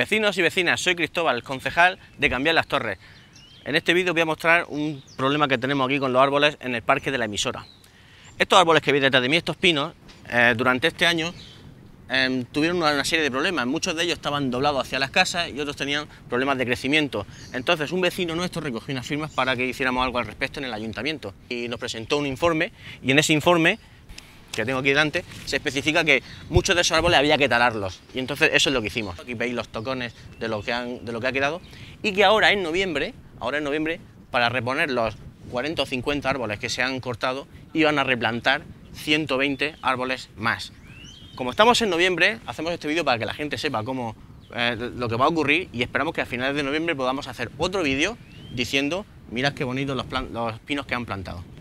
Vecinos y vecinas, soy Cristóbal, concejal de Cambiar las Torres. En este vídeo voy a mostrar un problema que tenemos aquí con los árboles en el parque de la emisora. Estos árboles que vienen detrás de mí, estos pinos, eh, durante este año eh, tuvieron una, serie de problemas. Muchos de ellos estaban doblados hacia las casas y otros tenían problemas de crecimiento. Entonces un vecino nuestro recogió unas firmas para que hiciéramos algo al respecto en el ayuntamiento y nos presentó un informe y en ese informe que tengo aquí delante, se especifica que muchos de esos árboles había que talarlos. Y entonces eso es lo que hicimos. Aquí veis los tocones de lo que, de lo que ha quedado. Y que ahora en noviembre, ahora en noviembre, para reponer los 40 o 50 árboles que se han cortado, iban a replantar 120 árboles más. Como estamos en noviembre, hacemos este vídeo para que la gente sepa cómo, eh, lo que va a ocurrir y esperamos que a finales de noviembre podamos hacer otro vídeo diciendo mirad qué bonitos los pinos que han plantado.